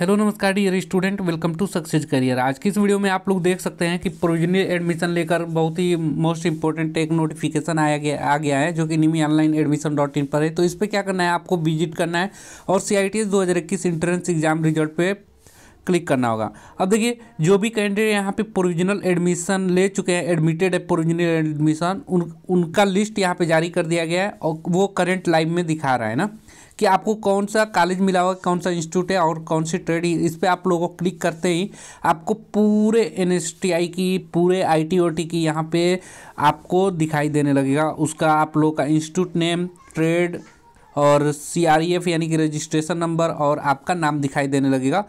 hello नमस्कार dear student welcome to success career आज की इस वीडियो में आप लोग देख सकते हैं कि प्रोविजनल एडमिशन लेकर बहुत ही मोस्ट इंपॉर्टेंट एक नोटिफिकेशन आया गया आ गया है जो कि निमी ऑनलाइन एडमिशन डॉट इन पर है तो इस पर क्या करना है आपको विजिट करना है और सी आई टी एस दो हज़ार इक्कीस इंट्रेंस एग्जाम रिजल्ट पे क्लिक करना होगा अब देखिए जो भी कैंडिडेट यहाँ पे प्रोविजनल एडमिशन ले चुके हैं एडमिटेड है प्रोविजनल एडमिशन उन उनका लिस्ट यहाँ पे जारी कर दिया गया है और वो करेंट लाइव में दिखा रहा है ना कि आपको कौन सा कॉलेज मिला हुआ कौन सा इंस्टीट्यूट है और कौन सी ट्रेड इस पर आप लोगों को क्लिक करते ही आपको पूरे एन की पूरे आई टी की यहाँ पर आपको दिखाई देने लगेगा उसका आप लोगों का इंस्टीट्यूट नेम ट्रेड और सी आर ई एफ यानी कि रजिस्ट्रेशन नंबर और आपका नाम दिखाई देने लगेगा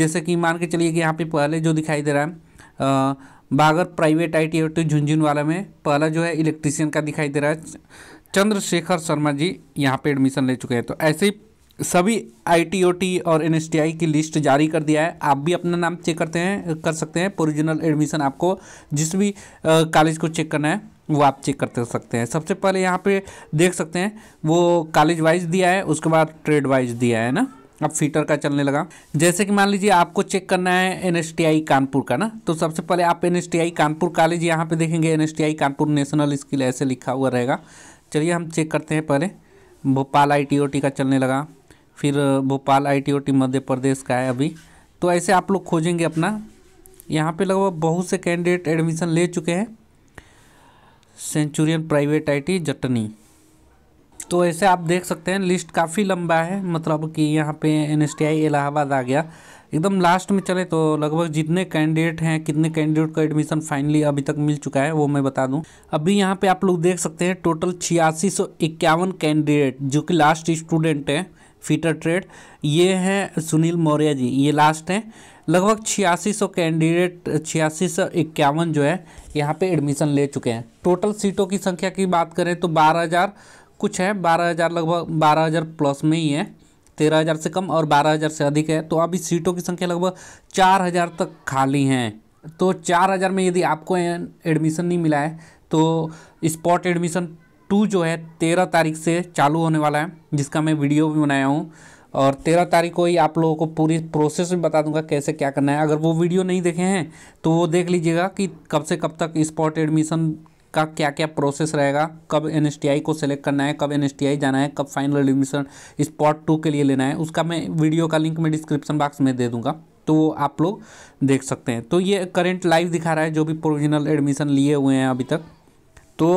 जैसे कि मान के चलिए कि यहाँ पे पहले जो दिखाई दे रहा है बागर प्राइवेट आई टी झुंझुनवाला में पहला जो है इलेक्ट्रीशियन का दिखाई दे रहा है चंद्रशेखर शर्मा जी यहाँ पे एडमिशन ले चुके हैं तो ऐसे ही सभी आईटीओटी और एनएसटीआई की लिस्ट जारी कर दिया है आप भी अपना नाम चेक करते हैं कर सकते हैं ओरिजिनल एडमिशन आपको जिस भी कॉलेज को चेक करना है वो आप चेक करते सकते हैं सबसे पहले यहाँ पे देख सकते हैं वो कॉलेज वाइज दिया है उसके बाद ट्रेड वाइज दिया है ना अब फीटर का चलने लगा जैसे कि मान लीजिए आपको चेक करना है एन कानपुर का ना तो सबसे पहले आप एन कानपुर कॉलेज यहाँ पे देखेंगे एन कानपुर नेशनल स्किल ऐसे लिखा हुआ रहेगा चलिए हम चेक करते हैं पहले भोपाल आई का चलने लगा फिर भोपाल आई मध्य प्रदेश का है अभी तो ऐसे आप लोग खोजेंगे अपना यहाँ पे लगभग बहुत से कैंडिडेट एडमिशन ले चुके हैं सेंचुरियन प्राइवेट आई जटनी तो ऐसे आप देख सकते हैं लिस्ट काफ़ी लंबा है मतलब कि यहाँ पे एन एस इलाहाबाद आ गया एकदम लास्ट में चले तो लगभग जितने कैंडिडेट हैं कितने कैंडिडेट का एडमिशन फाइनली अभी तक मिल चुका है वो मैं बता दूं अभी यहाँ पे आप लोग देख सकते हैं टोटल छियासी सौ इक्यावन कैंडिडेट जो कि लास्ट स्टूडेंट है फीटर ट्रेड ये हैं सुनील मौर्य जी ये लास्ट हैं लगभग छियासी सौ कैंडिडेट छियासी सौ इक्यावन जो है यहाँ पर एडमिशन ले चुके हैं टोटल सीटों की संख्या की बात करें तो बारह हज़ार कुछ है बारह हज़ार लगभग बारह हज़ार प्लस में ही है तेरह हज़ार से कम और बारह हज़ार से अधिक है तो अभी सीटों की संख्या लगभग चार हज़ार तक खाली हैं तो चार हज़ार में यदि आपको एडमिशन नहीं मिला है तो स्पॉट एडमिशन टू जो है तेरह तारीख से चालू होने वाला है जिसका मैं वीडियो भी बनाया हूँ और तेरह तारीख को ही आप लोगों को पूरी प्रोसेस भी बता दूंगा कैसे क्या करना है अगर वो वीडियो नहीं देखे हैं तो वो देख लीजिएगा कि कब से कब तक स्पॉट एडमिशन का क्या क्या प्रोसेस रहेगा कब एन को सेलेक्ट करना है कब एन जाना है कब फाइनल एडमिशन स्पॉट टू के लिए लेना है उसका मैं वीडियो का लिंक मैं डिस्क्रिप्शन बॉक्स में दे दूंगा तो वो आप लोग देख सकते हैं तो ये करेंट लाइव दिखा रहा है जो भी प्रोविजनल एडमिशन लिए हुए हैं अभी तक तो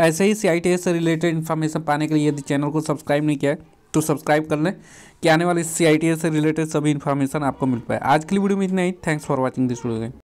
ऐसे ही सी से रिलेटेड इन्फॉर्मेशन पाने के लिए यदि चैनल को सब्सक्राइब नहीं किया है तो सब्सक्राइब कर लें कि आने वाले सी से रिलेटेड सभी इन्फॉर्मेशन आपको मिल पाए आज के लिए वीडियो में इतना ही thanks for watching this video